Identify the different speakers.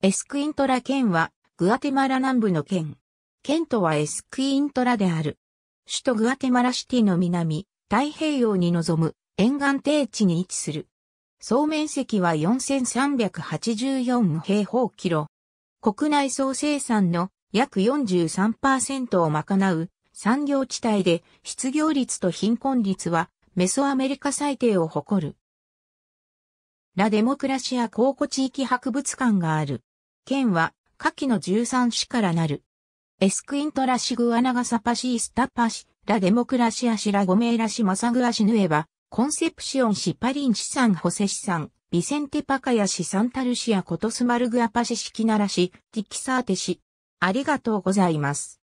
Speaker 1: エスクイントラ県は、
Speaker 2: グアテマラ南部の県。県都はエスクイントラである。首都グアテマラシティの南、太平洋に望む沿岸低地に位置する。総面積は4384平方キロ。国内総生産の約43%を賄う産業地帯で失業率と貧困率はメソアメリカ最低を誇る。ラ・デモクラシア考古地域博物館がある。県は、下記の13市からなる。エスクイントラシグアナガサパシースタパシ、ラデモクラシアシラゴメーラシマサグアシヌエバ、コンセプシオンシパリンシサンホセシサン、ビセンテパカヤシサンタルシアコトスマルグアパシシキナラシ、ティキサーテシ。ありがとうございます。